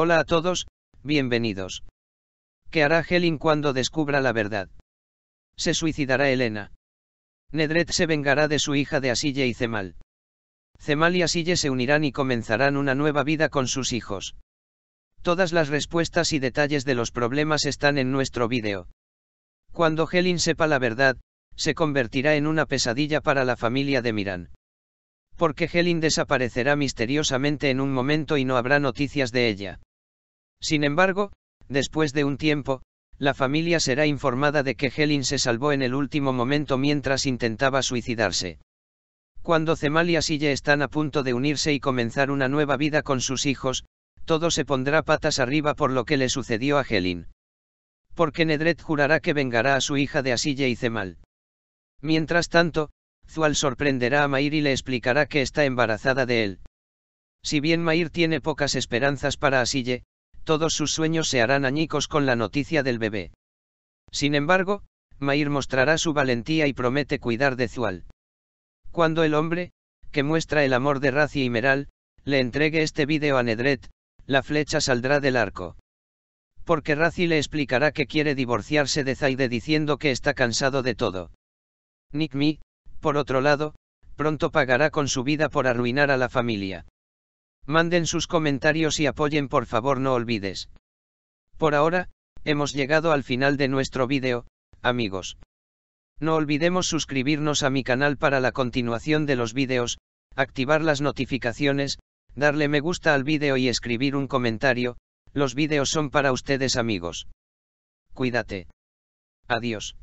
Hola a todos, bienvenidos. ¿Qué hará Helin cuando descubra la verdad? Se suicidará Elena. Nedret se vengará de su hija de Asille y Cemal. Cemal y Asille se unirán y comenzarán una nueva vida con sus hijos. Todas las respuestas y detalles de los problemas están en nuestro vídeo. Cuando Helin sepa la verdad, se convertirá en una pesadilla para la familia de Miran. Porque Helin desaparecerá misteriosamente en un momento y no habrá noticias de ella. Sin embargo, después de un tiempo, la familia será informada de que Helen se salvó en el último momento mientras intentaba suicidarse. Cuando Cemal y Asille están a punto de unirse y comenzar una nueva vida con sus hijos, todo se pondrá patas arriba por lo que le sucedió a Helin. Porque Nedret jurará que vengará a su hija de Asille y Cemal. Mientras tanto, Zual sorprenderá a Mair y le explicará que está embarazada de él. Si bien Mair tiene pocas esperanzas para Asille, todos sus sueños se harán añicos con la noticia del bebé. Sin embargo, Mair mostrará su valentía y promete cuidar de Zual. Cuando el hombre, que muestra el amor de Razi y Meral, le entregue este vídeo a Nedret, la flecha saldrá del arco. Porque Razi le explicará que quiere divorciarse de Zaide diciendo que está cansado de todo. Nick por otro lado, pronto pagará con su vida por arruinar a la familia. Manden sus comentarios y apoyen por favor no olvides. Por ahora, hemos llegado al final de nuestro vídeo, amigos. No olvidemos suscribirnos a mi canal para la continuación de los vídeos, activar las notificaciones, darle me gusta al vídeo y escribir un comentario, los vídeos son para ustedes amigos. Cuídate. Adiós.